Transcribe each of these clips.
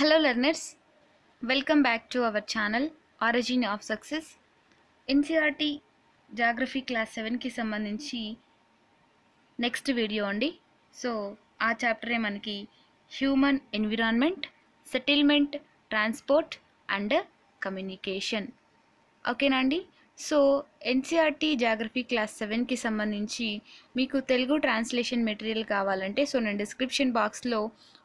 Hello learners welcome back to our channel origin of success NCERT geography class సెవెన్కి సంబంధించి next video అండి so ఆ చాప్టరే మనకి human environment settlement transport and communication ఓకేనా అండి సో ఎన్సీఆర్టీ జాగ్రఫీ క్లాస్ సెవెన్కి సంబంధించి మీకు తెలుగు ట్రాన్స్లేషన్ మెటీరియల్ కావాలంటే సో నేను డిస్క్రిప్షన్ బాక్స్లో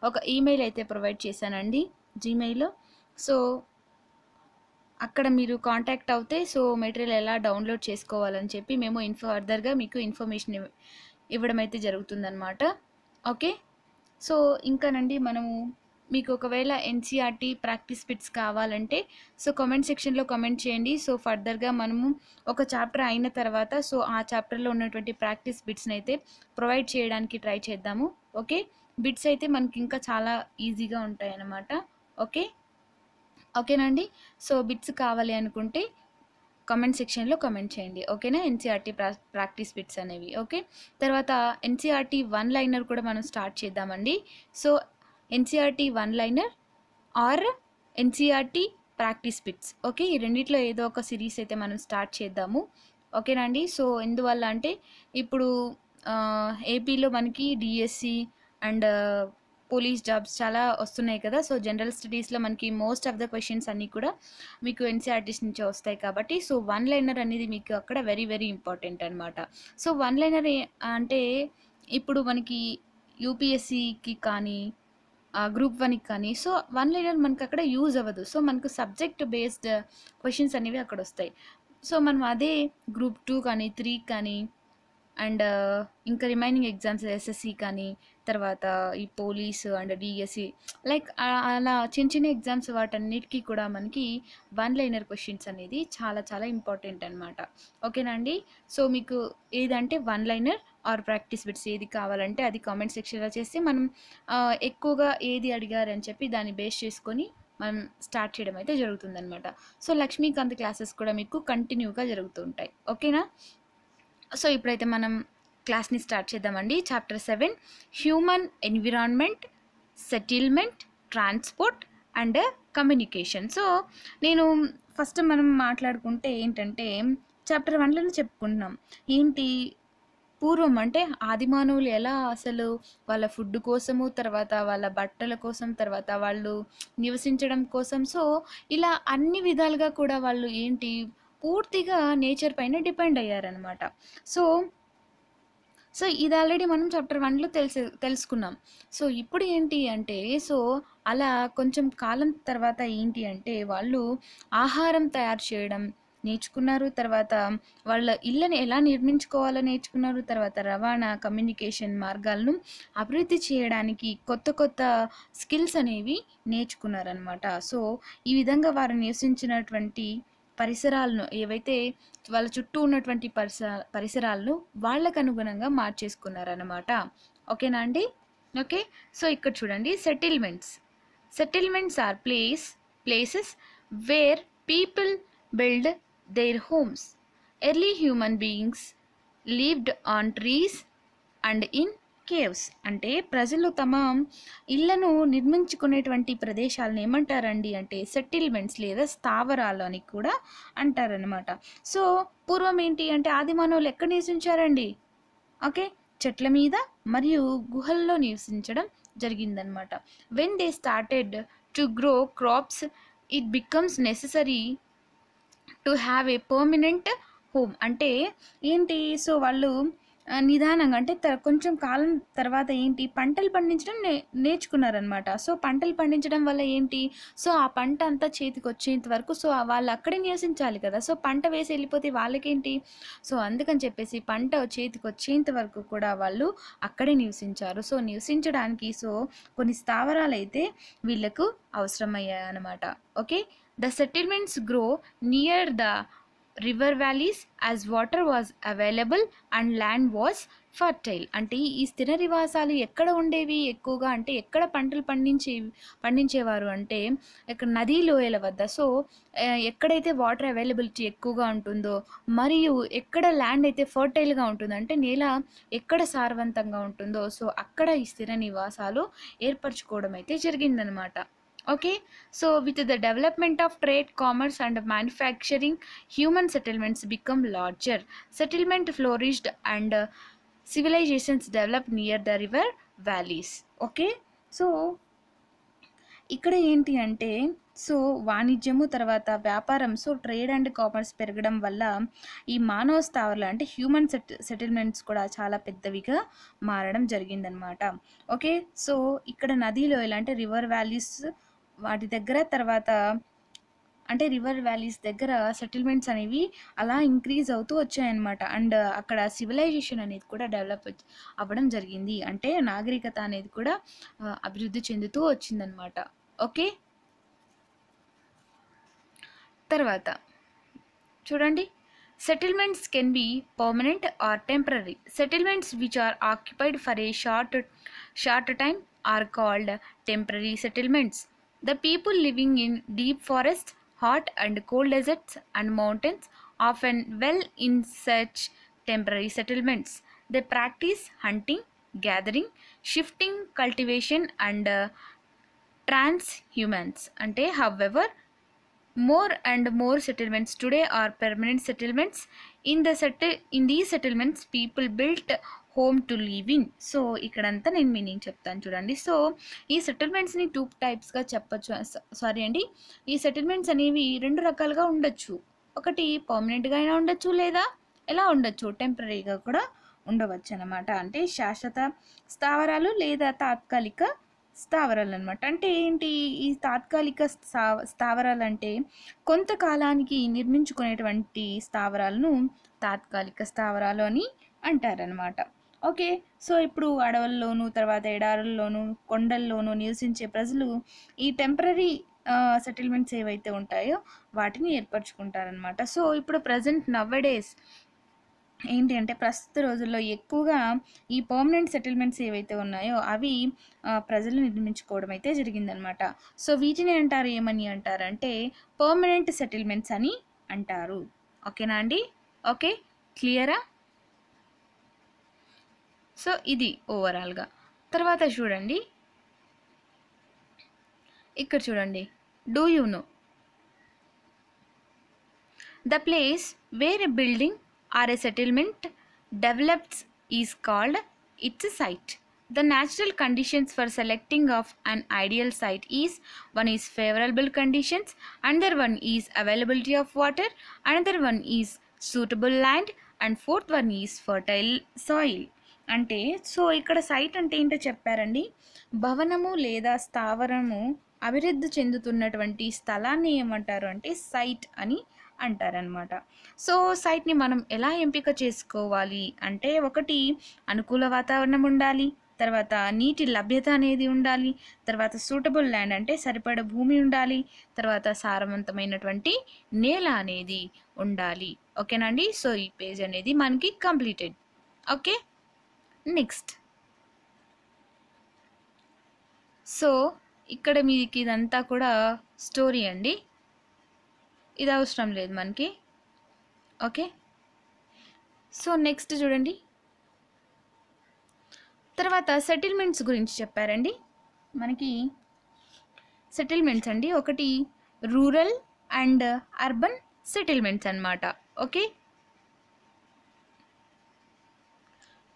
ఒక ఈమెయిల్ అయితే ప్రొవైడ్ చేశానండి జీమెయిల్లో సో అక్కడ మీరు కాంటాక్ట్ అవుతే సో మెటీరియల్ ఎలా డౌన్లోడ్ చేసుకోవాలని చెప్పి మేము ఇన్ఫో ఫర్దర్గా మీకు ఇన్ఫర్మేషన్ ఇవ్వడం అయితే జరుగుతుందన్నమాట ఓకే సో ఇంకానండి మనము మీకు ఒకవేళ ఎన్సీఆర్టీ e ప్రాక్టీస్ బిట్స్ కావాలంటే సో కామెంట్ సెక్షన్లో కమెంట్ చేయండి సో ఫర్దర్గా మనము ఒక చాప్టర్ అయిన తర్వాత సో ఆ చాప్టర్లో ఉన్నటువంటి ప్రాక్టీస్ బిట్స్ని అయితే ప్రొవైడ్ చేయడానికి ట్రై చేద్దాము ఓకే బిట్స్ అయితే మనకి ఇంకా చాలా ఈజీగా ఉంటాయి అన్నమాట ఓకే ఓకేనండి సో బిట్స్ కావాలి అనుకుంటే కామెంట్ సెక్షన్లో కమెంట్ చేయండి ఓకేనా ఎన్సీఆర్టీ e ప్రాక్టీస్ బిట్స్ అనేవి ఓకే తర్వాత ఎన్సీఆర్టీ e వన్ లైనర్ కూడా మనం స్టార్ట్ చేద్దామండి so NCERT one liner or NCERT practice bits okay ఈ రెండిట్లో ఏదో ఒక సిరీస్ అయితే మనం స్టార్ట్ చేద్దాము ఓకేనండి సో ఎందువల్ల అంటే ఇప్పుడు ఏపీలో మనకి డిఎస్సి అండ్ పోలీస్ జాబ్స్ చాలా వస్తున్నాయి కదా సో జనరల్ స్టడీస్లో మనకి మోస్ట్ ఆఫ్ ద క్వశ్చన్స్ అన్నీ కూడా మీకు ఎన్సీఆర్టీస్ e నుంచి వస్తాయి కాబట్టి సో వన్ లైనర్ అనేది మీకు అక్కడ వెరీ వెరీ ఇంపార్టెంట్ అనమాట సో వన్ లైనర్ అంటే ఇప్పుడు మనకి యూపీఎస్సికి కానీ గ్రూప్ వన్కి కానీ సో వన్ లీనర్ మనకు అక్కడ యూజ్ అవ్వదు సో మనకు సబ్జెక్ట్ బేస్డ్ క్వశ్చన్స్ అనేవి అక్కడ వస్తాయి సో మనం అదే గ్రూప్ టూ కానీ త్రీ కానీ అండ్ uh, ఇంకా రిమైనింగ్ ఎగ్జామ్స్ ఎస్ఎస్సి కానీ తర్వాత ఈ పోలీసు అండ్ డిఎస్సి లైక్ అలా చిన్న చిన్న ఎగ్జామ్స్ వాటన్నిటికీ కూడా మనకి వన్ లైనర్ క్వశ్చన్స్ అనేది చాలా చాలా ఇంపార్టెంట్ అనమాట ఓకేనండి సో మీకు ఏదంటే one liner or practice bits ఏది కావాలంటే అది కామెంట్ సెక్షన్లో చేసి మనం ఎక్కువగా ఏది అడిగారని చెప్పి దాన్ని బేస్ చేసుకొని మనం స్టార్ట్ చేయడం అయితే జరుగుతుందనమాట సో లక్ష్మీకాంత్ క్లాసెస్ కూడా మీకు కంటిన్యూగా జరుగుతూ ఉంటాయి ఓకేనా సో ఇప్పుడైతే మనం క్లాస్ని స్టార్ట్ చేద్దామండి chapter seven human environment settlement transport and communication so నేను ఫస్ట్ మనం మాట్లాడుకుంటే ఏంటంటే చాప్టర్ వన్లను చెప్పుకుంటున్నాం ఏంటి పూర్వం అంటే ఆదిమానవులు ఎలా అసలు వాళ్ళ ఫుడ్ కోసము తర్వాత వాళ్ళ బట్టల కోసం తర్వాత వాళ్ళు నివసించడం కోసం సో ఇలా అన్ని విధాలుగా కూడా వాళ్ళు ఏంటి పూర్తిగా నేచర్ పైన డిపెండ్ అయ్యారనమాట సో సో ఇది ఆల్రెడీ మనం చాప్టర్ వన్లో తెలుసు తెలుసుకున్నాం సో ఇప్పుడు ఏంటి అంటే సో అలా కొంచెం కాలం తర్వాత ఏంటి అంటే వాళ్ళు ఆహారం తయారు చేయడం నేర్చుకున్నారు తర్వాత వాళ్ళ ఇళ్ళని ఎలా నిర్మించుకోవాలో నేర్చుకున్నారు తర్వాత రవాణా కమ్యూనికేషన్ మార్గాలను అభివృద్ధి చేయడానికి కొత్త కొత్త స్కిల్స్ అనేవి నేర్చుకున్నారనమాట సో ఈ విధంగా వారు నివసించినటువంటి పరిసరాలను ఏవైతే వాళ్ళ చుట్టూ ఉన్నటువంటి పరిస పరిసరాలను వాళ్ళకు అనుగుణంగా మార్చేసుకున్నారనమాట ఓకేనా అండి ఓకే సో ఇక్కడ చూడండి settlements settlements are place places where people build their homes early human beings lived on trees and in caves అంటే ప్రజలు తమ ఇళ్లను నిర్మించుకునేటువంటి ప్రదేశాలను ఏమంటారండి అంటే సెటిల్మెంట్స్ లేదా స్థావరాలు అని కూడా అంటారనమాట సో పూర్వం ఏంటి అంటే ఆది మానవులు ఎక్కడ నివసించారండి ఓకే చెట్ల మీద మరియు గుహల్లో నివసించడం జరిగిందనమాట when they started to grow crops it becomes necessary to have a permanent home అంటే ఏంటి సో వాళ్ళు నిదానంగా అంటే కొంచెం కాలం తర్వాత ఏంటి పంటలు పండించడం నే నేర్చుకున్నారనమాట సో పంటలు పండించడం వల్ల ఏంటి సో ఆ పంట అంతా చేతికి వచ్చేంత వరకు సో వాళ్ళు అక్కడే నివసించాలి కదా సో పంట వేసి వెళ్ళిపోతే వాళ్ళకేంటి సో అందుకని చెప్పేసి పంట చేతికి వచ్చేంత వరకు కూడా వాళ్ళు అక్కడే నివసించారు సో నివసించడానికి సో కొన్ని స్థావరాలు అయితే వీళ్ళకు అవసరమయ్యాయి అనమాట okay the settlements grow near the river valleys as water was available and land was fertile అంటే ఈ స్థిర నివాసాలు ఎక్కడ ఉండేవి ఎక్కువగా అంటే ఎక్కడ పంటలు పండించే పండించేవారు అంటే ఇక్కడ నదీ లోయల వద్ద సో ఎక్కడైతే వాటర్ అవైలబిలిటీ ఎక్కువగా ఉంటుందో మరియు ఎక్కడ ల్యాండ్ అయితే ఫర్టైల్గా ఉంటుందో అంటే నేల ఎక్కడ సారవంతంగా ఉంటుందో సో అక్కడ ఈ స్థిర నివాసాలు ఏర్పరచుకోవడం అయితే జరిగిందనమాట Okay, so with the development of trade, commerce and manufacturing, human settlements become larger. Settlement flourished and uh, civilizations developed near the river valleys. Okay, so ఇక్కడ ఏంటి అంటే సో వాణిజ్యము తర్వాత వ్యాపారం సో ట్రేడ్ అండ్ కామర్స్ పెరగడం వల్ల ఈ మానవ స్థావరాలు అంటే హ్యూమన్ సెట్ సెటిల్మెంట్స్ కూడా చాలా పెద్దవిగా మారడం జరిగిందనమాట ఓకే సో ఇక్కడ నదిలో ఎలా అంటే రివర్ వ్యాలీస్ వాటి దగ్గర తర్వాత అంటే రివర్ వ్యాలీస్ దగ్గర సెటిల్మెంట్స్ అనేవి అలా ఇంక్రీజ్ అవుతూ వచ్చాయన్నమాట అండ్ అక్కడ సివిలైజేషన్ అనేది కూడా డెవలప్ అవ్వడం జరిగింది అంటే నాగరికత అనేది కూడా అభివృద్ధి చెందుతూ వచ్చిందనమాట ఓకే తర్వాత చూడండి settlements can be permanent or temporary settlements which are occupied for a short short time are called temporary settlements The people living in deep forests, hot and cold deserts and mountains often well in such temporary settlements. They practice hunting, gathering, shifting cultivation and uh, transhumans. And uh, however, more and more settlements today are permanent settlements. In the settle in these settlements, people built home to live in so ఇక్కడంతా నేను meaning చెప్తాను చూడండి so ఈ సెటిల్మెంట్స్ని two టైప్స్గా చెప్పచ్చు sorry అండి ఈ settlements అనేవి రెండు రకాలుగా ఉండొచ్చు ఒకటి పర్మనెంట్గా అయినా ఉండొచ్చు లేదా ఎలా ఉండొచ్చు టెంపరీగా కూడా ఉండవచ్చు అనమాట అంటే శాశ్వత స్థావరాలు లేదా తాత్కాలిక స్థావరాలు అనమాట అంటే ఏంటి ఈ తాత్కాలిక స్థావరాలు అంటే కొంతకాలానికి నిర్మించుకునేటువంటి స్థావరాలను తాత్కాలిక స్థావరాలు అని అంటారనమాట ఓకే సో ఇప్పుడు అడవుల్లోనూ తర్వాత ఎడారుల్లోనూ కొండల్లోనూ నివసించే ప్రజలు ఈ టెంపరీ సెటిల్మెంట్స్ ఏవైతే ఉంటాయో వాటిని ఏర్పరచుకుంటారనమాట సో ఇప్పుడు ప్రజెంట్ నవ్వడేస్ ఏంటి అంటే ప్రస్తుత రోజుల్లో ఎక్కువగా ఈ పర్మనెంట్ సెటిల్మెంట్స్ ఏవైతే ఉన్నాయో అవి ప్రజలు నిర్మించుకోవడం అయితే జరిగిందనమాట సో వీటిని అంటారు ఏమని అంటారంటే పర్మనెంట్ సెటిల్మెంట్స్ అని అంటారు ఓకేనా అండి ఓకే క్లియరా సో ఇది ఓవరాల్గా తర్వాత చూడండి ఇక్కడ చూడండి do you know the place where a building or a settlement develops is called its site the natural conditions for selecting of an ideal site is one is favourable conditions another one is availability of water another one is suitable land and fourth one is fertile soil అంటే so ఇక్కడ site అంటే ఏంటో చెప్పారండి భవనము లేదా స్థావరము అభివృద్ధి చెందుతున్నటువంటి స్థలాన్ని ఏమంటారు అంటే సైట్ అని అంటారనమాట సో సైట్ని మనం ఎలా ఎంపిక చేసుకోవాలి అంటే ఒకటి అనుకూల వాతావరణం ఉండాలి తర్వాత నీటి లభ్యత అనేది ఉండాలి తర్వాత సూటబుల్ ల్యాండ్ అంటే సరిపడ భూమి ఉండాలి తర్వాత సారవంతమైనటువంటి నేల అనేది ఉండాలి ఓకేనండి సో ఈ పేజ్ అనేది మనకి కంప్లీటెడ్ ఓకే నెక్స్ట్ సో ఇక్కడ మీకు ఇదంతా కూడా స్టోరీ అండి ఇది అవసరం లేదు మనకి ఓకే సో నెక్స్ట్ చూడండి తర్వాత సెటిల్మెంట్స్ గురించి చెప్పారండి మనకి సెటిల్మెంట్స్ అండి ఒకటి రూరల్ అండ్ అర్బన్ సెటిల్మెంట్స్ అనమాట okay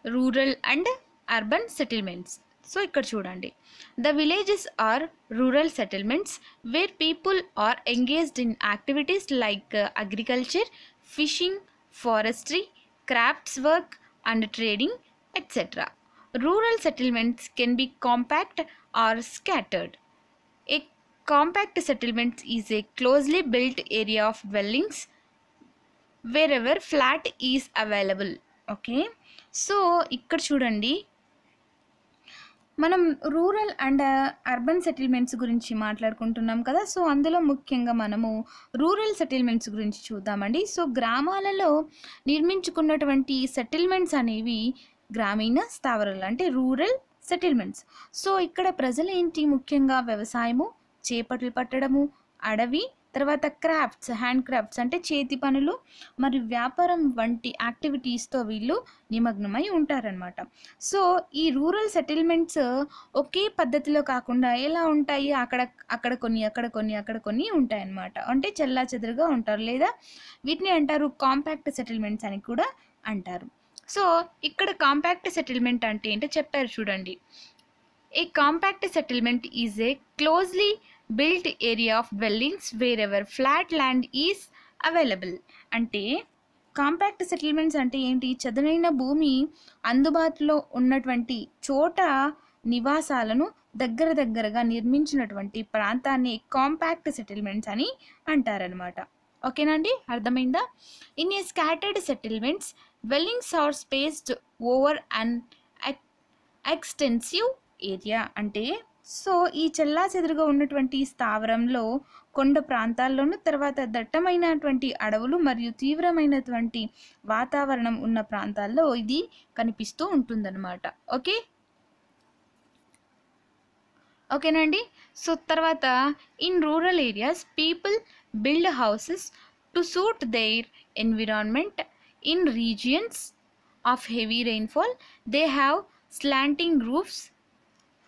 rural and urban settlements. So, the villages are rural settlements where people are engaged in activities like uh, agriculture, fishing, forestry, crafts work and trading etc. Rural settlements can be compact or scattered. A compact settlement is a closely built area of dwellings wherever flat is available. Okay. So ఇక్కడ చూడండి మనం rural and urban settlements గురించి మాట్లాడుకుంటున్నాం కదా so అందులో ముఖ్యంగా మనము rural settlements గురించి చూద్దామండి సో గ్రామాలలో నిర్మించుకున్నటువంటి సెటిల్మెంట్స్ అనేవి గ్రామీణ స్థావరాలు అంటే రూరల్ సెటిల్మెంట్స్ సో ఇక్కడ ప్రజలు ఏంటి ముఖ్యంగా వ్యవసాయము చేపట్లు పట్టడము అడవి తర్వాత క్రాఫ్ట్స్ హ్యాండ్ క్రాఫ్ట్స్ అంటే చేతి పనులు మరియు వ్యాపారం వంటి యాక్టివిటీస్తో వీళ్ళు నిమగ్నమై ఉంటారనమాట సో ఈ రూరల్ సెటిల్మెంట్స్ ఒకే పద్ధతిలో కాకుండా ఎలా ఉంటాయి అక్కడ అక్కడ కొన్ని అక్కడ కొన్ని అక్కడ కొన్ని ఉంటాయన్నమాట అంటే చెల్లా చెదురుగా ఉంటారు లేదా వీటిని అంటారు కాంపాక్ట్ సెటిల్మెంట్స్ అని కూడా అంటారు సో ఇక్కడ కాంపాక్ట్ సెటిల్మెంట్ అంటే ఏంటో చెప్పారు చూడండి a compact settlement is a closely built area of dwellings wherever flat land is available అంటే కాంపాక్ట్ సెటిల్మెంట్స్ అంటే ఏంటి చదునైన భూమి అందుబాటులో ఉన్నటువంటి చోట నివాసాలను దగ్గర దగ్గరగా నిర్మించినటువంటి ప్రాంతాన్ని కాంపాక్ట్ సెటిల్మెంట్స్ అని అంటారనమాట ఓకేనా అండి అర్థమైందా in a scattered settlements dwellings are spaced over and extensive area అంటే సో ఈ చెల్లా చెదురుగా ఉన్నటువంటి స్థావరంలో కొండ ప్రాంతాల్లోనూ తర్వాత దట్టమైనటువంటి అడవులు మరియు తీవ్రమైనటువంటి వాతావరణం ఉన్న ప్రాంతాల్లో ఇది కనిపిస్తూ ఉంటుందన్నమాట ఓకే ఓకేనండి సో తర్వాత in rural areas people build houses to suit their environment in regions of heavy rainfall they have slanting roofs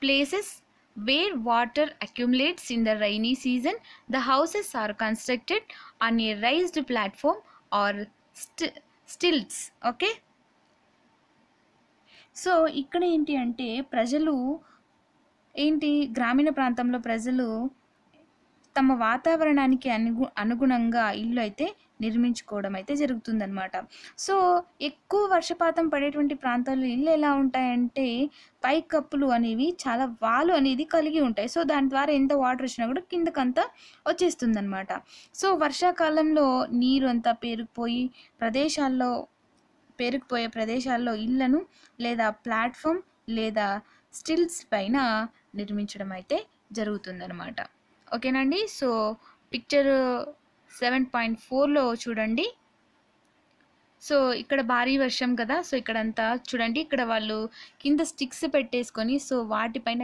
places Where water accumulates in the rainy season, the houses are constructed on a raised platform or st stilts. Okay. So ఇక్కడ ఏంటి అంటే ప్రజలు ఏంటి గ్రామీణ ప్రాంతంలో ప్రజలు తమ వాతావరణానికి అనుగు అనుగుణంగా ఇల్లు అయితే నిర్మించుకోవడం అయితే జరుగుతుందనమాట సో ఎక్కువ వర్షపాతం పడేటువంటి ప్రాంతాల్లో ఇళ్ళు ఎలా ఉంటాయంటే పైకప్పులు అనేవి చాలా వాలు అనేది కలిగి ఉంటాయి సో దాని ద్వారా ఎంత వాటర్ వచ్చినా కూడా కిందకంతా వచ్చేస్తుందనమాట సో వర్షాకాలంలో నీరు అంతా పేరుకుపోయి ప్రదేశాల్లో పేరుకుపోయే ప్రదేశాల్లో ఇళ్లను లేదా ప్లాట్ఫామ్ లేదా స్టిల్స్ పైన నిర్మించడం అయితే జరుగుతుందనమాట ఓకేనండి సో పిక్చర్ సెవెన్ పాయింట్ ఫోర్లో చూడండి సో ఇక్కడ భారీ వర్షం కదా సో ఇక్కడ అంతా చూడండి ఇక్కడ వాళ్ళు కింద స్టిక్స్ పెట్టేసుకొని సో వాటిపైన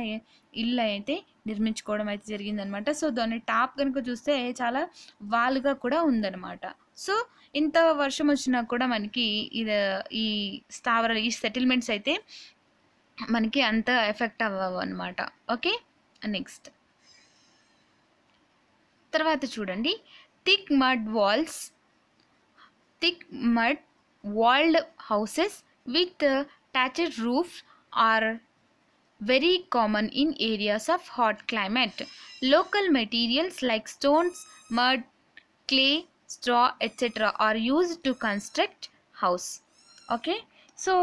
ఇల్లు అయితే నిర్మించుకోవడం అయితే జరిగిందనమాట సో దాని టాప్ కనుక చూస్తే చాలా వాలుగా కూడా ఉందన్నమాట సో ఇంత వర్షం వచ్చినా కూడా మనకి ఇది ఈ స్థావర ఈ సెటిల్మెంట్స్ అయితే మనకి అంత ఎఫెక్ట్ అవ్వవు అనమాట ఓకే నెక్స్ట్ తర్వాత చూడండి thick mud walls, thick mud walled houses with uh, thatched roofs are very common in areas of hot climate. Local materials like stones, mud, clay, straw, etc. are used to construct house. okay so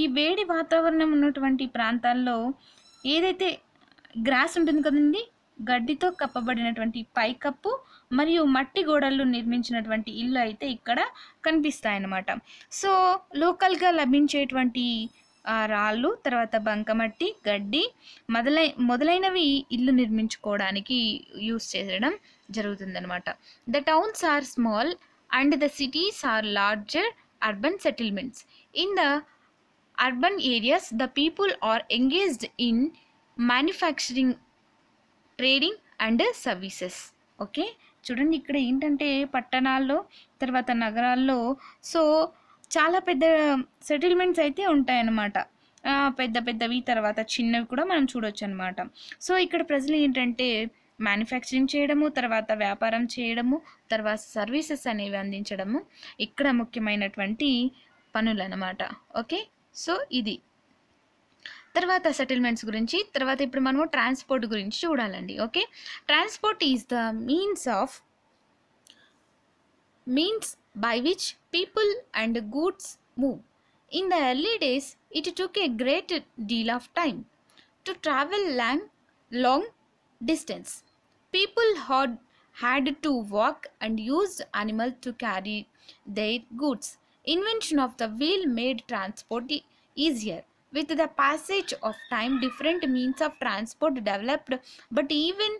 ఈ వేడి వాతావరణం ఉన్నటువంటి ప్రాంతాల్లో ఏదైతే gross ఉంటుంది కదండి గడ్డితో కప్పబడినటువంటి పైకప్పు మరియు మట్టి గోడలు నిర్మించినటువంటి ఇల్లు అయితే ఇక్కడ కనిపిస్తాయన్నమాట సో లోకల్గా లభించేటువంటి రాళ్ళు తర్వాత బంకమట్టి గడ్డి మొదలై మొదలైనవి ఇల్లు నిర్మించుకోవడానికి యూస్ చేయడం జరుగుతుందన్నమాట the towns are small and the cities are larger urban settlements in the urban areas the people are engaged in manufacturing trading and services okay చూడండి ఇక్కడ ఏంటంటే పట్టణాల్లో తర్వాత నగరాల్లో సో చాలా పెద్ద సెటిల్మెంట్స్ అయితే ఉంటాయన్నమాట పెద్ద పెద్దవి తర్వాత చిన్నవి కూడా మనం చూడొచ్చు అనమాట సో ఇక్కడ ప్రజలు ఏంటంటే మ్యానుఫ్యాక్చరింగ్ చేయడము తర్వాత వ్యాపారం చేయడము తర్వాత సర్వీసెస్ అనేవి అందించడము ఇక్కడ ముఖ్యమైనటువంటి పనులు అనమాట ఓకే సో ఇది తర్వాత సెటిల్మెంట్స్ గురించి తర్వాత ఇప్పుడు మనము ట్రాన్స్పోర్ట్ గురించి చూడాలండి okay transport is the means of means by which people and goods move in the early days it took a great deal of time to travel long long distance people had had to walk and used animal to carry their goods invention of the wheel made transport easier with the passage of time different means of transport developed but even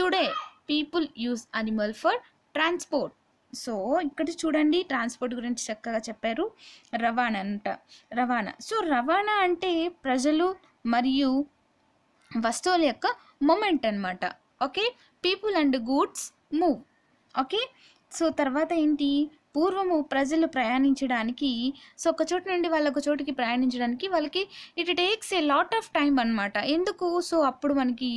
today people use animal for transport so ఇక్కడ చూడండి transport గురించి చక్కగా చెప్పారు రవాణా అంట రవాణా so రవాణా అంటే ప్రజలు మరియు వస్తువుల యొక్క మూమెంట్ అనమాట okay people and goods move okay so తర్వాత ఏంటి పూర్వము ప్రజలు ప్రయాణించడానికి సో ఒక చోటు నుండి వాళ్ళొక చోటుకి ప్రయాణించడానికి వాళ్ళకి it takes a lot of time అనమాట ఎందుకు సో అప్పుడు మనకి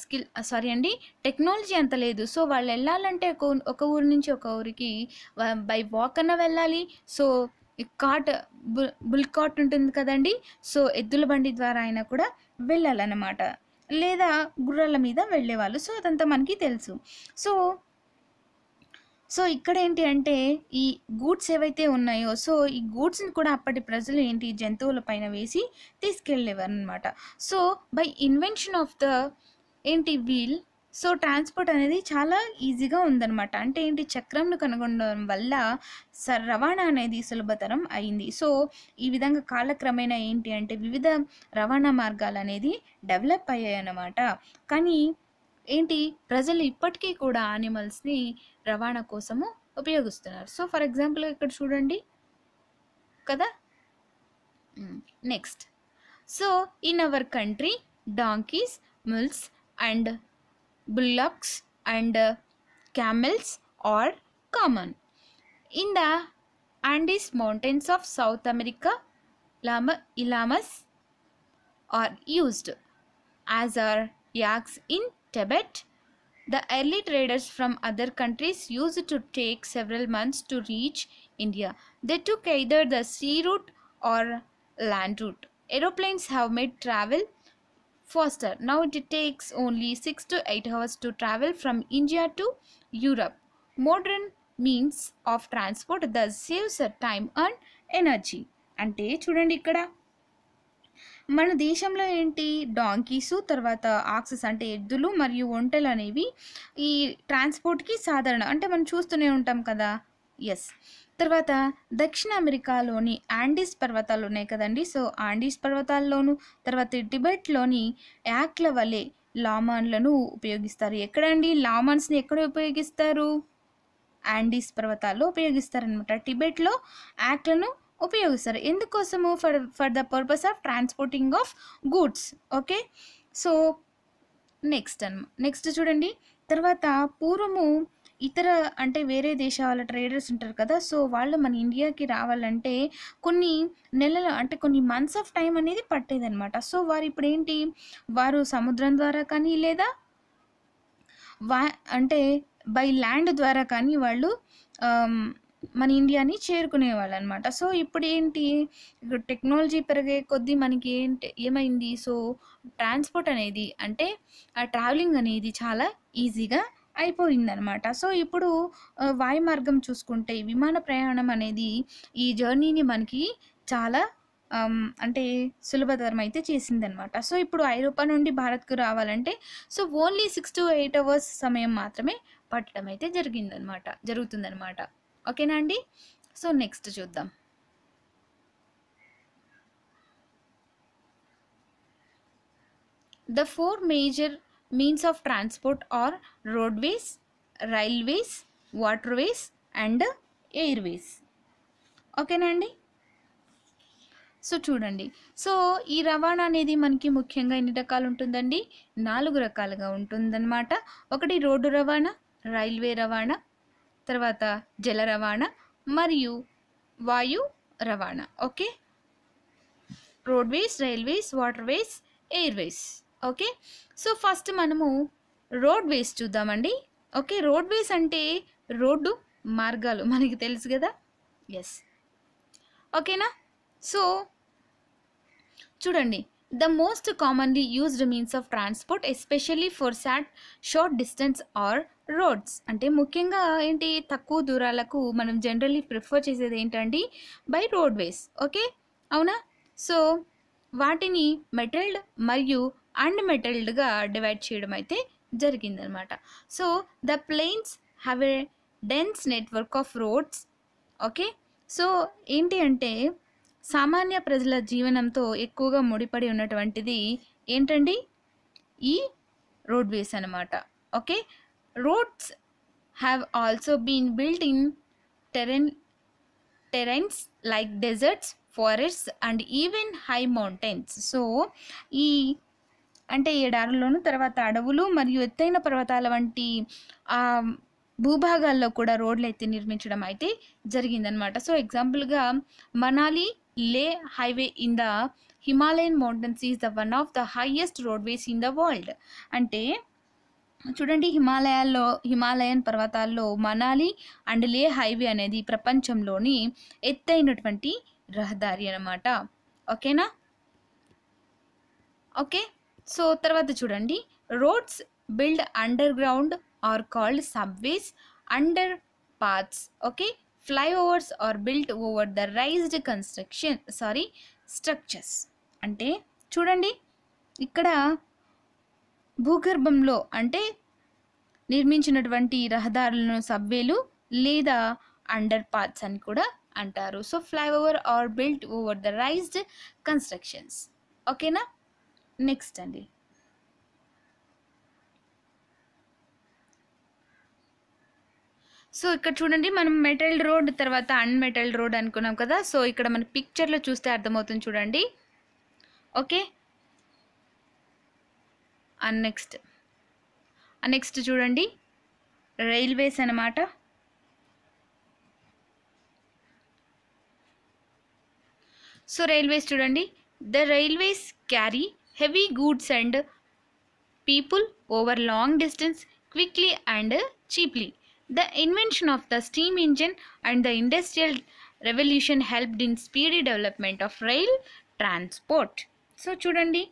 స్కిల్ సారీ అండి టెక్నాలజీ అంత లేదు సో వాళ్ళు వెళ్ళాలంటే ఒక ఊరి నుంచి ఒక ఊరికి బై వాక్ అన్న వెళ్ళాలి so cart bull bull cart ఉంటుంది కదండి సో ఎద్దుల బండి ద్వారా అయినా కూడా వెళ్ళాలన్నమాట లేదా గుర్రాల మీద వెళ్ళేవాళ్ళు సో అదంతా మనకి తెలుసు సో సో ఇక్కడ ఏంటి అంటే ఈ గూడ్స్ ఏవైతే ఉన్నాయో సో ఈ గూడ్స్ని కూడా అప్పటి ప్రజలు ఏంటి జంతువుల పైన వేసి తీసుకెళ్ళేవారు అనమాట so by invention of the ఏంటి వీల్ సో ట్రాన్స్పోర్ట్ అనేది చాలా ఈజీగా ఉందన్నమాట అంటే ఏంటి చక్రంను కనుగొనడం వల్ల స రవాణా అనేది సులభతరం అయింది సో ఈ విధంగా కాలక్రమేణా ఏంటి అంటే వివిధ రవాణా మార్గాలు అనేది డెవలప్ అయ్యాయి అన్నమాట కానీ ఏంటి ప్రజలు ఇప్పటికీ కూడా యానిమల్స్ని రవాణా కోసము ఉపయోగిస్తున్నారు సో ఫర్ ఎగ్జాంపుల్ ఇక్కడ చూడండి కదా next so in our country donkeys mules and bullocks and camels are common in the Andes mountains of South America llama llamas are used as are yaks in Tibet, the early traders from other countries used to take several months to reach India. They took either the sea route or land route. Aeroplanes have made travel faster. Now it takes only 6 to 8 hours to travel from India to Europe. Modern means of transport thus saves time and energy. And today, children, ఇక్కడ మన దేశంలో ఏంటి donkeys తర్వాత access అంటే ఎద్దులు మరియు ఒంటెలు అనేవి ఈ ట్రాన్స్పోర్ట్కి సాధారణ అంటే మనం చూస్తూనే ఉంటాం కదా ఎస్ తర్వాత దక్షిణ అమెరికాలోని యాండీస్ పర్వతాలు ఉన్నాయి కదండి సో ఆండీస్ పర్వతాల్లోను తర్వాత టిబెట్లోని యాక్ల వలె లామాన్లను ఉపయోగిస్తారు ఎక్కడండి లామాన్స్ని ఎక్కడ ఉపయోగిస్తారు ఆండీస్ పర్వతాల్లో ఉపయోగిస్తారనమాట టిబెట్లో యాక్లను ఉపయోగిస్తారు ఎందుకోసము for for the purpose of transporting of goods okay so next అనమా నెక్స్ట్ చూడండి తర్వాత పూర్వము ఇతర అంటే వేరే దేశాల ట్రేడర్స్ ఉంటారు కదా సో వాళ్ళు మన ఇండియాకి రావాలంటే కొన్ని నెలలు అంటే కొన్ని మంత్స్ ఆఫ్ టైం అనేది పట్టేదనమాట సో వారు ఇప్పుడు ఏంటి వారు సముద్రం ద్వారా కానీ లేదా వా అంటే బై ల్యాండ్ ద్వారా కానీ వాళ్ళు మన ఇండియాని చేరుకునేవాళ్ళు అనమాట సో ఇప్పుడు ఏంటి టెక్నాలజీ పెరిగే కొద్దీ మనకి ఏంటి ఏమైంది సో ట్రాన్స్పోర్ట్ అనేది అంటే ఆ ట్రావెలింగ్ అనేది చాలా ఈజీగా అయిపోయిందనమాట సో ఇప్పుడు వాయు మార్గం చూసుకుంటే విమాన ప్రయాణం అనేది ఈ జర్నీని మనకి చాలా అంటే సులభతరం అయితే చేసిందనమాట సో ఇప్పుడు ఐరోపా నుండి భారత్కు రావాలంటే so only six to eight hours సమయం మాత్రమే పట్టడం అయితే జరిగిందనమాట జరుగుతుందనమాట ఓకేనా అండి సో నెక్స్ట్ చూద్దాం the four major means of transport are roadways railways waterways and airways ఓకేనా అండి సో చూడండి సో ఈ రవాణా అనేది మనకి ముఖ్యంగా ఎన్ని రకాలు ఉంటుందండి నాలుగు రకాలుగా ఉంటుందన్నమాట ఒకటి రోడ్డు రవాణా రైల్వే రవాణా తర్వాత జల రవాణా మరియు వాయు రవాణా okay roadways railways waterways airways okay so first మనము రోడ్వేస్ చూద్దామండి ఓకే రోడ్వేస్ అంటే రోడ్డు మార్గాలు మనకి తెలుసు కదా ఎస్ ఓకేనా సో చూడండి the most commonly used means of transport especially for short short distance are roads అంటే ముఖ్యంగా ఏంటి తక్కువ దూరాలకు మనం జనరల్లీ ప్రిఫర్ చేసేది ఏంటండి బై రోడ్వేస్ ఓకే అవునా సో వాటిని మెటల్డ్ మరియు అన్మెటల్డ్గా డివైడ్ చేయడం అయితే జరిగిందనమాట so the plains have a dense network of roads okay so ఏంటి అంటే సామాన్య ప్రజల జీవనంతో ఎక్కువగా ముడిపడి ఉన్నటువంటిది ఏంటండి ఈ రోడ్వేస్ అనమాట okay Roads have also been built in terrain, terrains like deserts, forests and even high mountains. So ఈ అంటే ఎడారుల్లోను తర్వాత అడవులు మరియు ఎత్తైన పర్వతాల వంటి భూభాగాల్లో కూడా రోడ్లు అయితే నిర్మించడం అయితే జరిగిందనమాట సో ఎగ్జాంపుల్గా Manali Leh highway in the Himalayan mountains is the one of the highest roadways in the world అంటే చూడండి హిమాలయాల్లో హిమాలయన్ పర్వతాల్లో మనాలి అండ్ లే హైవే అనేది ప్రపంచంలోని ఎత్తైనటువంటి రహదారి అనమాట ఓకేనా ఓకే సో తర్వాత చూడండి roads build underground are called subways under paths okay flyovers are built over the raised construction sorry structures అంటే చూడండి ఇక్కడ భూగర్భంలో అంటే నిర్మించినటువంటి రహదారులను సబ్వేలు లేదా అండర్ పాత్స్ అని కూడా అంటారు so flyover are built over the raised constructions ఓకేనా నెక్స్ట్ అండి సో ఇక్కడ చూడండి మనం మెటల్ రోడ్ తర్వాత మెటల్ రోడ్ అనుకున్నాం కదా సో ఇక్కడ మన పిక్చర్లో చూస్తే అర్థమవుతుంది చూడండి ఓకే అండ్ నెక్స్ట్ నెక్స్ట్ చూడండి రైల్వేస్ అనమాట సో రైల్వేస్ చూడండి the railways carry heavy goods and people over long distance quickly and cheaply the invention of the steam engine and the industrial revolution helped in speedy development of rail transport so చూడండి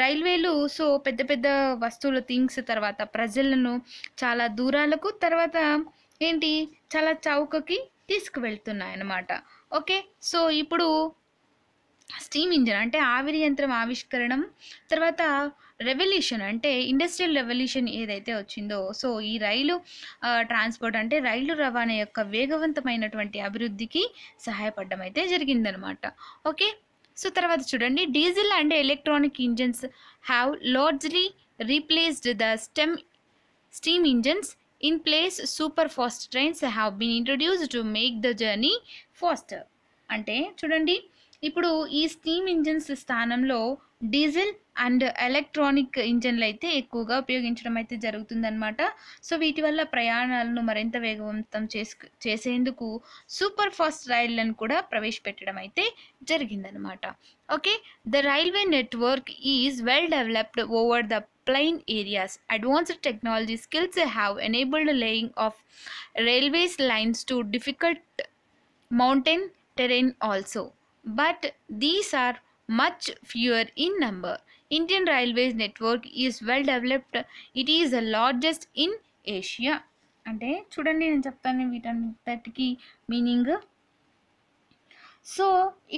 రైల్వేలు so పెద్ద పెద్ద వస్తువులు things తర్వాత ప్రజలను చాలా దూరాలకు తర్వాత ఏంటి చాలా చౌకకి తీసుకువెళ్తున్నాయి అన్నమాట ఓకే సో ఇప్పుడు స్టీమ్ ఇంజిన్ అంటే ఆవిరి యంత్రం ఆవిష్కరణం తర్వాత రెవల్యూషన్ అంటే ఇండస్ట్రియల్ రెవల్యూషన్ ఏదైతే వచ్చిందో సో ఈ రైలు ట్రాన్స్పోర్ట్ అంటే రైలు రవాణా యొక్క వేగవంతమైనటువంటి అభివృద్ధికి సహాయపడడం అయితే జరిగిందనమాట ఓకే సో తర్వాత చూడండి diesel and electronic engines have largely replaced the stem steam engines in place super fast trains have been introduce to make the journey faster అంటే చూడండి ఇప్పుడు ఈ స్టీమ్ ఇంజన్స్ స్థానంలో డీజిల్ అండ్ ఎలక్ట్రానిక్ ఇంజన్లు అయితే ఎక్కువగా ఉపయోగించడం అయితే జరుగుతుందన్నమాట సో వీటి వల్ల ప్రయాణాలను మరింత వేగవంతం చేసు చేసేందుకు సూపర్ ఫాస్ట్ రైళ్లను కూడా ప్రవేశపెట్టడం అయితే జరిగిందనమాట okay the railway network is well developed over the plain areas advanced technology skills have enabled laying of railways lines to difficult mountain terrain also but these are much fewer in number Indian Railways network is well developed. It is the largest in Asia. అంటే చూడండి నేను చెప్తాను వీటన్నిటికి meaning so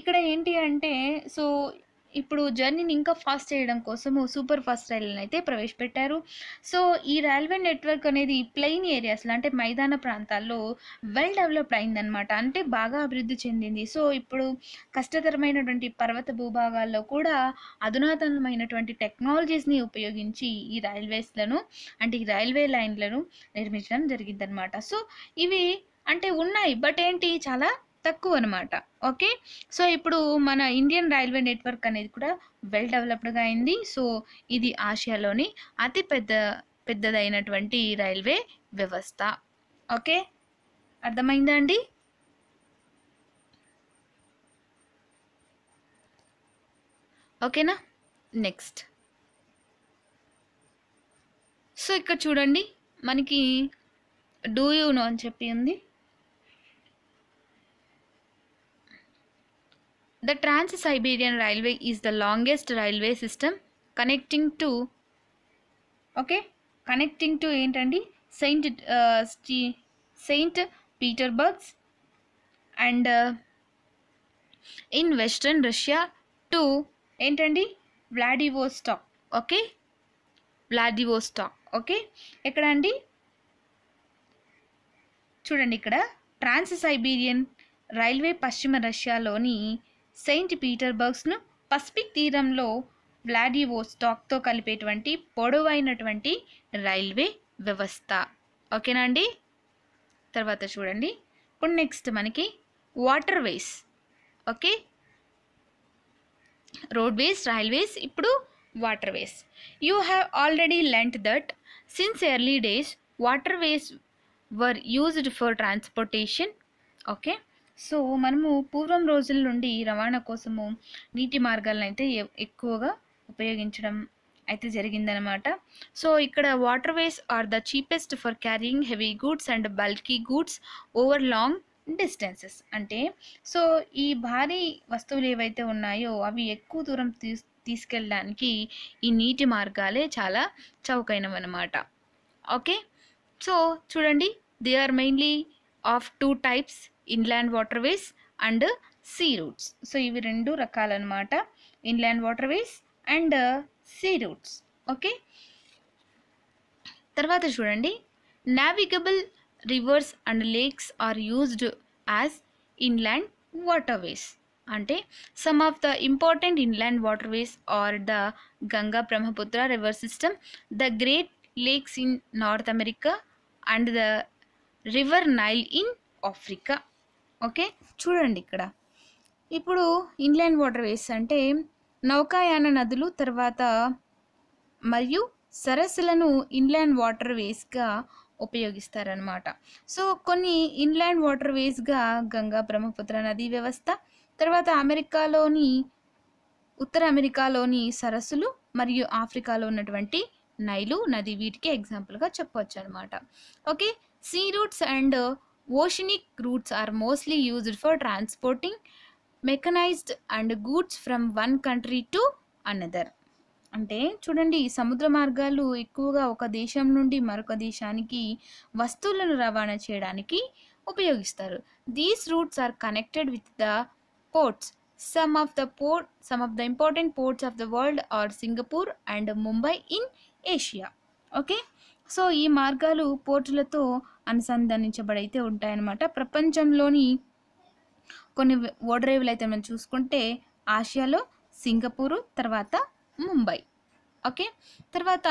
ఇక్కడ ఏంటి అంటే so ఇప్పుడు జర్నీని ఇంకా ఫాస్ట్ చేయడం కోసము సూపర్ ఫాస్ట్ రైళ్ళని అయితే ప్రవేశపెట్టారు సో ఈ రైల్వే నెట్వర్క్ అనేది ప్లెయిన్ ఏరియాస్లో అంటే మైదాన ప్రాంతాల్లో వెల్ డెవలప్డ్ అయిందనమాట అంటే బాగా అభివృద్ధి చెందింది సో ఇప్పుడు కష్టతరమైనటువంటి పర్వత భూభాగాల్లో కూడా అధునాతనమైనటువంటి టెక్నాలజీస్ని ఉపయోగించి ఈ రైల్వేస్లను అంటే ఈ రైల్వే లైన్లను నిర్మించడం జరిగిందనమాట సో ఇవి అంటే ఉన్నాయి బట్ ఏంటి చాలా తక్కువ అనమాట ఓకే సో ఇప్పుడు మన ఇండియన్ రైల్వే నెట్వర్క్ అనేది కూడా వెల్ డెవలప్డ్గా అయింది సో ఇది ఆసియాలోని అతి పెద్ద పెద్దదైనటువంటి రైల్వే వ్యవస్థ ఓకే అర్థమైందా అండి ఓకేనా నెక్స్ట్ సో ఇక్కడ చూడండి మనకి డూ యూ నో అని చెప్పి ఉంది the trans Siberian railway is the longest railway system connecting to okay connecting to ఏంటండి saint saint Petersburgs and in western Russia to ఏంటండి వ్లాడివోస్టాక్ ఓకే వ్లాడివోస్టాక్ ఓకే ఎక్కడ అండి చూడండి ఇక్కడ ట్రాన్స్ సైబీరియన్ రైల్వే పశ్చిమ రష్యాలోని సెయింట్ పీటర్బర్గ్స్ను పసిఫిక్ తీరంలో వ్లాడివోస్టాక్తో కలిపేటువంటి పొడవైనటువంటి రైల్వే వ్యవస్థ ఓకేనా అండి తర్వాత చూడండి ఇప్పుడు నెక్స్ట్ మనకి వాటర్వేస్ ఓకే రోడ్వేస్ రైల్వేస్ ఇప్పుడు waterways you have already learnt that since early days waterways were used for transportation okay so మనము పూర్వం రోజుల నుండి రవాణా కోసము నీటి మార్గాలను అయితే ఎక్కువగా ఉపయోగించడం అయితే జరిగిందనమాట సో ఇక్కడ waterways are the cheapest for carrying heavy goods and bulky goods over long distances అంటే సో ఈ భారీ వస్తువులు ఏవైతే ఉన్నాయో అవి ఎక్కువ దూరం తీసు తీసుకెళ్ళడానికి ఈ నీటి మార్గాలే చాలా చౌకైనవి అనమాట ఓకే సో చూడండి they are mainly of two types inland waterways and sea routes so ఇవి రెండు రకాలన్నమాట inland waterways and sea routes okay తర్వాత చూడండి navigable rivers and lakes are used as inland waterways అంటే some of the important inland waterways are the Ganga Brahmaputra river system the Great Lakes in North America and the river Nile in Africa okay చూడండి ఇక్కడ ఇప్పుడు inline water ways అంటే నౌకాయాన నదులు తర్వాత మరియు సరస్సులను inland వాటర్ వేస్గా ఉపయోగిస్తారనమాట సో కొన్ని ఇన్లాండ్ వాటర్ వేస్గా గంగా బ్రహ్మపుత్ర నదీ వ్యవస్థ తర్వాత అమెరికాలోని ఉత్తర అమెరికాలోని సరస్సులు మరియు ఆఫ్రికాలో ఉన్నటువంటి నైలు నది వీటికి ఎగ్జాంపుల్గా చెప్పవచ్చు అనమాట okay sea routes and oceanic routes are mostly used for transporting mechanised and goods from one country to another అంటే చూడండి సముద్ర మార్గాలు ఎక్కువగా ఒక దేశం నుండి మరొక దేశానికి వస్తువులను రవాణా చేయడానికి ఉపయోగిస్తారు these routes are connected with the ports some of the port some of the important ports of the world are Singapore and Mumbai in Asia okay so ఈ మార్గాలు పోర్టులతో అనుసంధానించబడైతే ఉంటాయన్నమాట ప్రపంచంలోని కొన్ని ఓడరేవులు అయితే మనం చూసుకుంటే ఆసియాలో సింగపూరు తర్వాత ముంబై ఓకే తర్వాత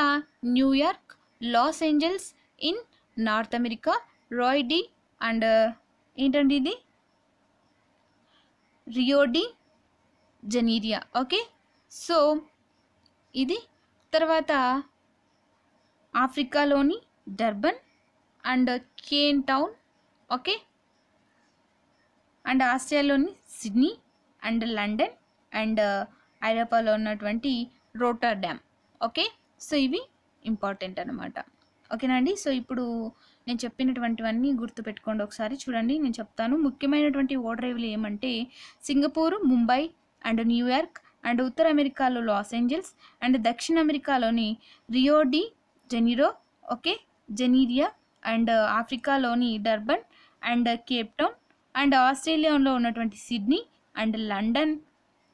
New York Los Angeles in North America Rio de and ఏంటండి ఇది రియోడి జనీరియా ఓకే సో ఇది తర్వాత ఆఫ్రికాలోని Durban and Cape Town okay and ఆస్ట్రేలియాలోని సిడ్నీ అండ్ లండన్ అండ్ ఐరోపాలో uh, ఉన్నటువంటి రోటర్ డ్యామ్ ఓకే సో ఇవి ఇంపార్టెంట్ అనమాట ఓకేనా అండి సో ఇప్పుడు నేను చెప్పినటువంటివన్నీ గుర్తుపెట్టుకోండి ఒకసారి చూడండి నేను చెప్తాను ముఖ్యమైనటువంటి ఓడరేవులు ఏమంటే Singapore Mumbai and New York and ఉత్తర అమెరికాలో లాస్ ఏంజల్స్ అండ్ దక్షిణ అమెరికాలోని Rio de Janeiro okay Janeiro and ఆఫ్రికాలోని Durban and Cape Town and ఆస్ట్రేలియాలో ఉన్నటువంటి Sydney and London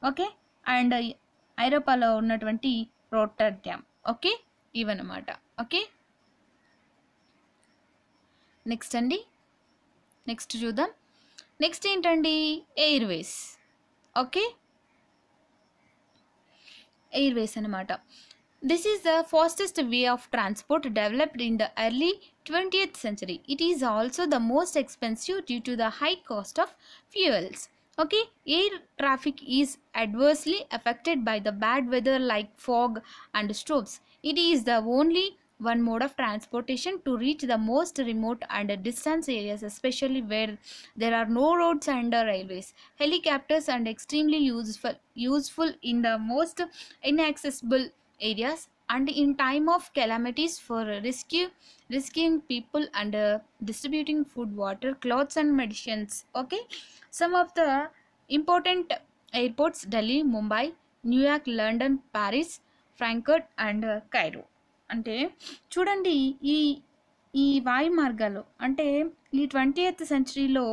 okay and ఐరోపాలో ఉన్నటువంటి రోటర్ డ్యామ్ ఓకే ఇవన్నమాట ఓకే నెక్స్ట్ అండి నెక్స్ట్ చూద్దాం నెక్స్ట్ ఏంటండి ఎయిర్వేస్ ఓకే ఎయిర్వేస్ అనమాట This is the fastest way of transport developed in the early 20th century. It is also the most expensive due to the high cost of fuels. Okay, air traffic is adversely affected by the bad weather like fog and storms. It is the only one mode of transportation to reach the most remote and distant areas especially where there are no roads and railways helicopters are extremely useful useful in the most inaccessible areas and in time of calamities for rescue rescuing people and uh, distributing food water clothes and medicines okay some of the important airports delhi mumbai new york london paris Frankfurt and Cairo అంటే చూడండి ఈ ఈ వాయు మార్గాలు అంటే ఈ twenty eighth సెంచరీలో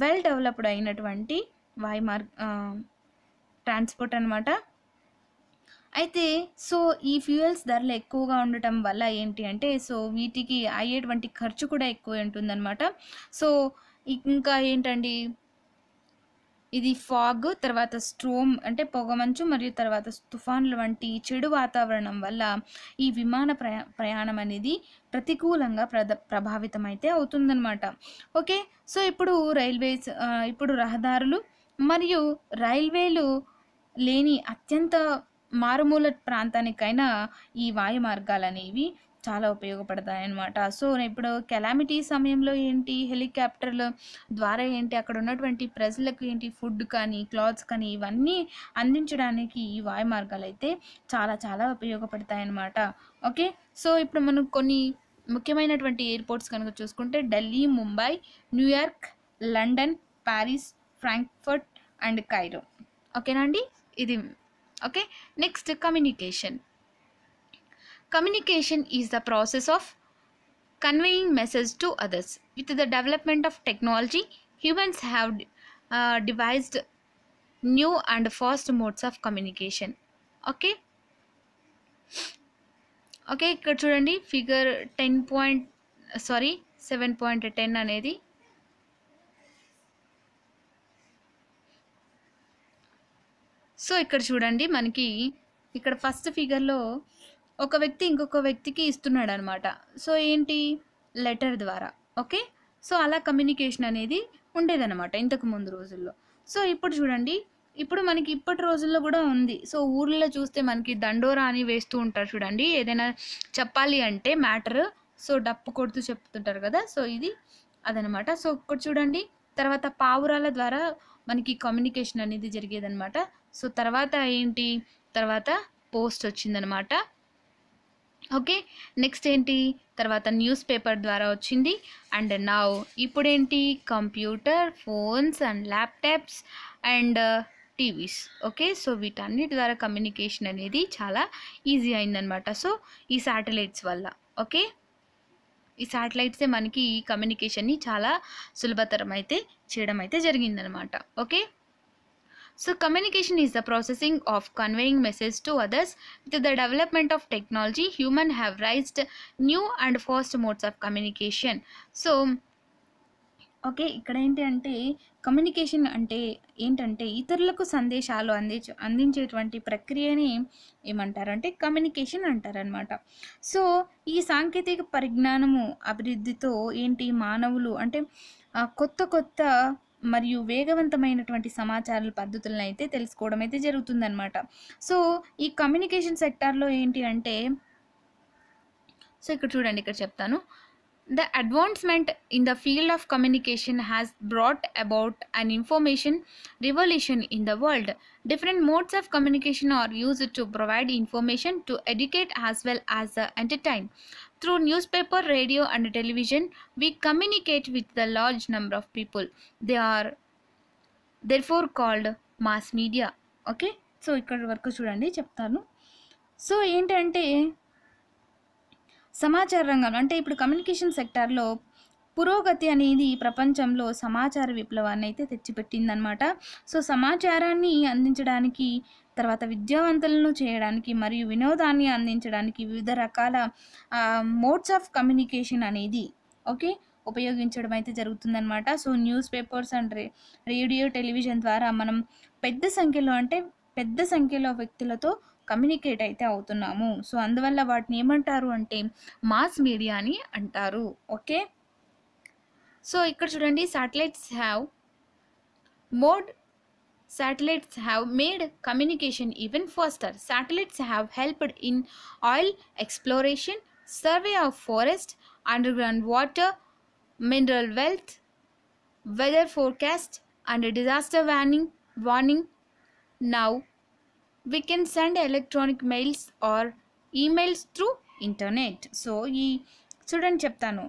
well developed అయినటువంటి వాయు మార్గ ట్రాన్స్పోర్ట్ అనమాట అయితే సో ఈ ఫ్యూయల్స్ ధరలు ఎక్కువగా ఉండటం వల్ల ఏంటి అంటే సో వీటికి అయ్యేటువంటి ఖర్చు కూడా ఎక్కువ ఉంటుందన్నమాట సో ఇంకా ఏంటండి ఇది ఫాగ్ తర్వాత స్ట్రోమ్ అంటే పొగమంచు మరియు తర్వాత తుఫాన్లు వంటి చెడు వాతావరణం వల్ల ఈ విమాన ప్రయా ప్రయాణం అనేది ప్రతికూలంగా ప్రద అయితే అవుతుందన్నమాట ఓకే సో ఇప్పుడు రైల్వేస్ ఇప్పుడు రహదారులు మరియు రైల్వేలు లేని అత్యంత మారుమూల ప్రాంతానికైనా ఈ వాయు మార్గాలు అనేవి చాలా ఉపయోగపడతాయన్నమాట సో ఇప్పుడు కెలామిటీ సమయంలో ఏంటి హెలికాప్టర్ల ద్వారా ఏంటి అక్కడ ఉన్నటువంటి ప్రజలకు ఏంటి ఫుడ్ కానీ క్లాత్స్ కానీ ఇవన్నీ అందించడానికి ఈ వాయు మార్గాలు అయితే చాలా చాలా ఉపయోగపడతాయన్నమాట ఓకే సో ఇప్పుడు మనం కొన్ని ముఖ్యమైనటువంటి ఎయిర్పోర్ట్స్ కనుక చూసుకుంటే Delhi Mumbai New York London Paris Frankfurt and Cairo ఓకేనా అండి ఇది okay next communication communication is the process of conveying message to others with the development of technology humans have uh, devised new and fast modes of communication okay Okay. ఇక్కడ figure figure ten point sorry seven point so ఇక్కడ చూడండి మనకి ఇక్కడ first ఫిగర్లో ఒక వ్యక్తి ఇంకొక వ్యక్తికి ఇస్తున్నాడు అనమాట సో ఏంటి లెటర్ ద్వారా ఓకే సో అలా కమ్యూనికేషన్ అనేది ఉండేదన్నమాట ఇంతకు ముందు రోజుల్లో సో ఇప్పుడు చూడండి ఇప్పుడు మనకి ఇప్పటి రోజుల్లో కూడా ఉంది సో ఊర్లో చూస్తే మనకి దండోరా అని వేస్తూ ఉంటారు చూడండి ఏదైనా చెప్పాలి అంటే మ్యాటర్ సో డప్పు కొడుతూ చెప్తుంటారు కదా సో ఇది అదనమాట సో ఒకటి చూడండి తర్వాత పావురాల ద్వారా మనకి కమ్యూనికేషన్ అనేది జరిగేదనమాట సో తర్వాత ఏంటి తర్వాత పోస్ట్ వచ్చిందనమాట ఓకే నెక్స్ట్ ఏంటి తర్వాత న్యూస్ పేపర్ ద్వారా వచ్చింది అండ్ నా ఇప్పుడేంటి computer phones and laptops and TVs okay so వీటన్నిటి ద్వారా కమ్యూనికేషన్ అనేది చాలా ఈజీ అయిందనమాట సో ఈ శాటిలైట్స్ వల్ల ఓకే ఈ శాటిలైట్సే మనకి ఈ కమ్యూనికేషన్ని చాలా సులభతరం అయితే చేయడం అయితే జరిగిందనమాట okay so communication is the processing of conveying message to others with the development of technology human have raised new and fast modes of communication so okay ఇక్కడ ఏంటి అంటే కమ్యూనికేషన్ అంటే ఏంటంటే ఇతరులకు సందేశాలు అందించ అందించేటువంటి ప్రక్రియని ఏమంటారు అంటే కమ్యూనికేషన్ అంటారనమాట సో ఈ సాంకేతిక పరిజ్ఞానము అభివృద్ధితో ఏంటి మానవులు అంటే కొత్త కొత్త మరియు వేగవంతమైనటువంటి సమాచార పద్ధతులను అయితే తెలుసుకోవడం అయితే జరుగుతుందనమాట సో ఈ కమ్యూనికేషన్ సెక్టార్లో ఏంటి అంటే సో ఇక్కడ చూడండి ఇక్కడ చెప్తాను the advancement in the field of communication has brought about an information revolution in the world different modes of communication are used to provide information to educate as well as entertain through newspaper radio and television we communicate with the large number of people they are therefore called mass media okay so ఇక్కడ వరకు చూడండి చెప్తాను so ఏంటంటే సమాచార రంగంలో అంటే ఇప్పుడు communication సెక్టార్లో పురోగతి అనేది ప్రపంచంలో సమాచార విప్లవాన్ని అయితే తెచ్చిపెట్టిందనమాట సో సమాచారాన్ని అందించడానికి తర్వాత విద్యావంతులను చేయడానికి మరియు వినోదాన్ని అందించడానికి వివిధ రకాల మోడ్స్ ఆఫ్ కమ్యూనికేషన్ అనేది ఓకే ఉపయోగించడం అయితే జరుగుతుందనమాట so newspapers and radio television ద్వారా మనం పెద్ద సంఖ్యలో అంటే పెద్ద సంఖ్యలో వ్యక్తులతో కమ్యూనికేట్ అయితే అవుతున్నాము సో అందువల్ల వాటిని ఏమంటారు అంటే మాస్ మీడియా అని అంటారు ఓకే సో ఇక్కడ చూడండి satellites have made Satellites have made communication even faster. Satellites have helped in oil exploration, survey of forest, underground water, mineral wealth, weather forecast, and disaster warning. Warning. Now, we can send electronic mails or emails through internet so ఈ చూడండి చెప్తాను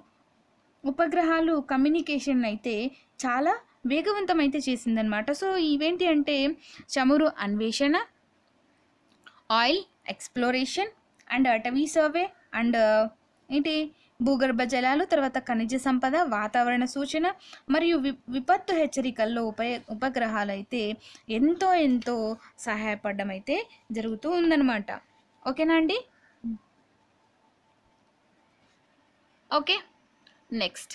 ఉపగ్రహాలు communication అయితే చాలా వేగవంతం అయితే చేసిందనమాట so ఇవేంటి అంటే చమురు అన్వేషణ ఆయిల్ ఎక్స్ప్లోరేషన్ అండ్ అటవీ సర్వే అండ్ ఏంటి భూగర్భ జలాలు తర్వాత ఖనిజ సంపద వాతావరణ సూచన మరియు వి విపత్తు హెచ్చరికల్లో ఉప ఉపగ్రహాలు అయితే ఎంతో ఎంతో సహాయపడడం అయితే జరుగుతూ ఉందన్నమాట ఓకేనా అండి ఓకే నెక్స్ట్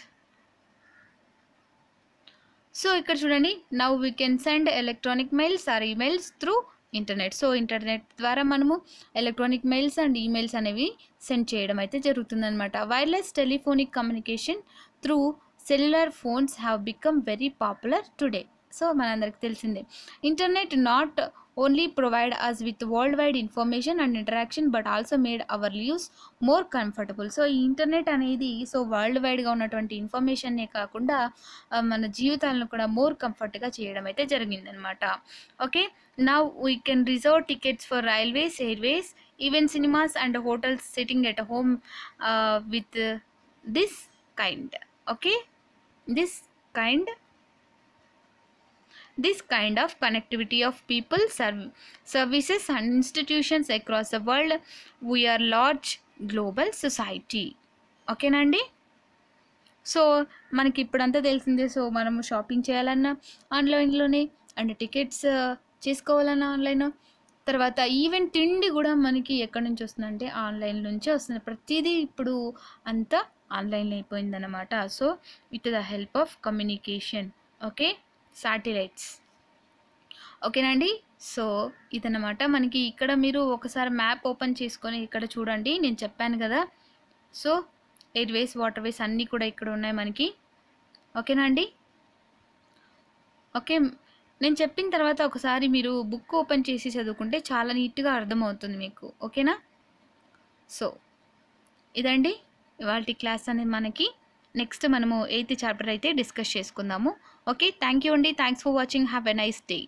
సో ఇక్కడ చూడండి now we can send electronic mails or emails through internet so internet ద్వారా మనము ఎలక్ట్రానిక్ మెయిల్స్ అండ్ ఈమెయిల్స్ అనేవి సెండ్ చేయడం అయితే జరుగుతుందనమాట wireless telephonic communication through cellular phones have become very popular today so మనందరికి తెలిసిందే internet not only provide us with world wide information and interaction but also made our lives more comfortable so ఈ internet అనేది so world వైడ్గా ఉన్నటువంటి ఇన్ఫర్మేషన్నే కాకుండా మన జీవితాలను కూడా మోర్ కంఫర్ట్గా చేయడం అయితే జరిగిందనమాట okay now we can reserve tickets for railways airways even cinemas and hotels sitting at home with this kind okay this kind this kind of connectivity of people serve services and institutions across the world we are large global society ఓకేనండి so మనకి ఇప్పుడంతా తెలిసిందే so మనము shopping చేయాలన్నా ఆన్లైన్లోనే and tickets చేసుకోవాలన్నా online తర్వాత even తిండి కూడా మనకి ఎక్కడి నుంచి వస్తుందంటే ఆన్లైన్ నుంచే వస్తుంది ప్రతిదీ ఇప్పుడు అంతా ఆన్లైన్ అయిపోయిందన్నమాట so with the help of communication okay satellites ఓకేనండి సో ఇదన్నమాట మనకి ఇక్కడ మీరు ఒకసారి మ్యాప్ ఓపెన్ చేసుకొని ఇక్కడ చూడండి నేను చెప్పాను కదా so airways waterways అన్నీ కూడా ఇక్కడ ఉన్నాయి మనకి ఓకేనండి ఓకే నేను చెప్పిన తర్వాత ఒకసారి మీరు బుక్ ఓపెన్ చేసి చదువుకుంటే చాలా నీట్గా అర్థమవుతుంది మీకు ఓకేనా సో ఇదండి ఇవాళ క్లాస్ అనేది మనకి నెక్స్ట్ మనము ఎయిత్ చాప్టర్ అయితే డిస్కస్ చేసుకుందాము ఓకే థ్యాంక్ యూ అండి thanks for watching have a nice day